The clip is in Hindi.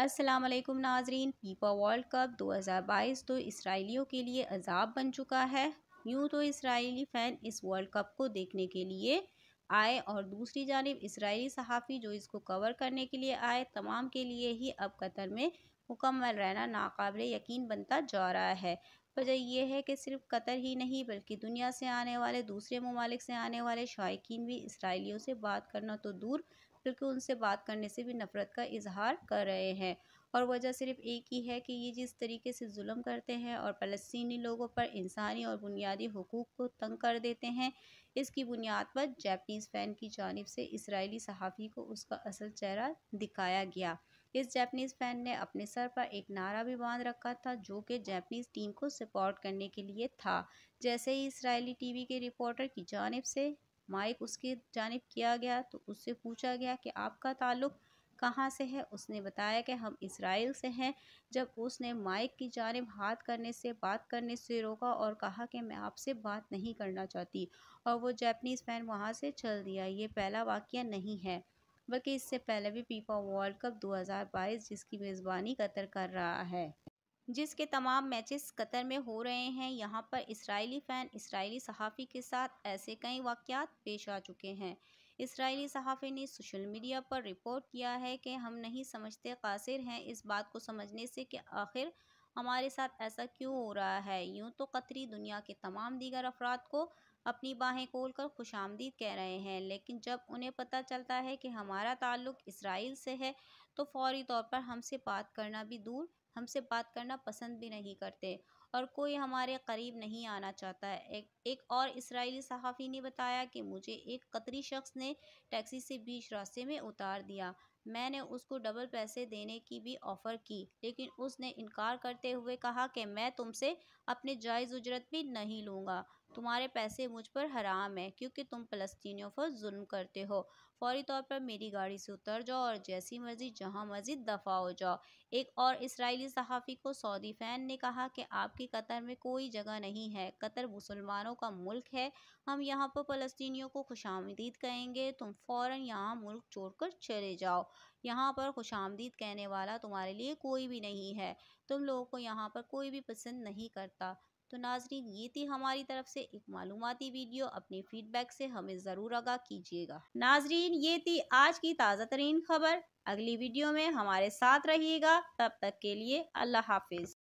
अस्सलाम वालेकुम नाजरीन फीफा वर्ल्ड कप 2022 तो इसराइलियों के लिए अजाब बन चुका है यूँ तो इसराइली फ़ैन इस वर्ल्ड कप को देखने के लिए आए और दूसरी जानब इसराइली सहाफ़ी जो इसको कवर करने के लिए आए तमाम के लिए ही अब कतर में मुकम्मल रहना नाकबिल यकीन बनता जा रहा है वजह यह है कि सिर्फ कतर ही नहीं बल्कि दुनिया से आने वाले दूसरे ममालिक से आने वाले शायकीन भी इसराइलियों से बात करना तो दूर बल्कि उनसे बात करने से भी नफ़रत का इजहार कर रहे हैं और वजह सिर्फ एक ही है कि ये जिस तरीके से जुल्म करते हैं और फलस्तनी लोगों पर इंसानी और बुनियादी हकूक़ को तंग कर देते हैं इसकी बुनियाद पर जैपनीज़ फ़ैन की जानब से इसराइली सहाफ़ी को उसका असल चेहरा दिखाया गया इस जैपनीज़ फ़ैन ने अपने सर पर एक नारा भी बांध रखा था जो कि जैपनीज़ टीम को सपोर्ट करने के लिए था जैसे ही इसराइली टीवी के रिपोर्टर की जानब से माइक उसके जानब किया गया तो उससे पूछा गया कि आपका ताल्लुक़ कहाँ से है उसने बताया कि हम इसराइल से हैं जब उसने माइक की जानब हाथ करने से बात करने से रोका और कहा कि मैं आपसे बात नहीं करना चाहती और वो जैपनीज़ फैन वहाँ से चल दिया ये पहला वाक्य नहीं है बल्कि इससे पहले भी पीपा वर्ल्ड कप 2022 जिसकी मेज़बानी कतर कर रहा है जिसके तमाम मैचेस कतर में हो रहे हैं यहाँ पर इसराइली फ़ैन इसराइली सहाफ़ी के साथ ऐसे कई वाक़ पेश आ चुके हैं इसराइली सहाफ़ी ने सोशल मीडिया पर रिपोर्ट किया है कि हम नहीं समझते कासिर हैं इस बात को समझने से कि आखिर हमारे साथ ऐसा क्यों हो रहा है यूं तो कतरी दुनिया के तमाम दीगर अफराद को अपनी बाहें खोल कर खुश आमदीद कह रहे हैं लेकिन जब उन्हें पता चलता है कि हमारा ताल्लुक इसराइल से है तो फौरी तौर पर हमसे बात करना भी दूर हमसे बात करना पसंद भी नहीं करते और कोई हमारे करीब नहीं आना चाहता है एक, एक और इसराइली सहाफ़ी ने बताया कि मुझे एक कतरी शख्स ने टैक्सी से बीच रास्ते में उतार दिया मैंने उसको डबल पैसे देने की भी ऑफ़र की लेकिन उसने इनकार करते हुए कहा कि मैं तुमसे अपने जायज़ उजरत भी नहीं लूँगा तुम्हारे पैसे मुझ पर हराम है क्योंकि तुम फ़लस्तियों पर जुल्म करते हो फौरी तौर पर मेरी गाड़ी से उतर जाओ और जैसी मर्जी जहाँ मर्जी दफ़ा हो जाओ एक और इसराइली सहाफ़ी को सऊदी फ़ैन ने कहा कि आपकी कतर में कोई जगह नहीं है कतर मुसलमानों का मुल्क है हम यहाँ पर फ़लस्तियों को खुश कहेंगे तुम फ़ौर यहाँ मुल्क छोड़ कर चले जाओ यहाँ पर खुश आमदीद कहने वाला तुम्हारे लिए कोई भी नहीं है तुम लोगों को यहाँ पर कोई भी पसंद नहीं करता तो नाजरीन ये थी हमारी तरफ से एक मालूमती वीडियो अपने फीडबैक से हमें ज़रूर आगा कीजिएगा नाजरीन ये थी आज की ताज़ा तरीन खबर अगली वीडियो में हमारे साथ रहिएगा तब तक के लिए अल्लाह हाफिज़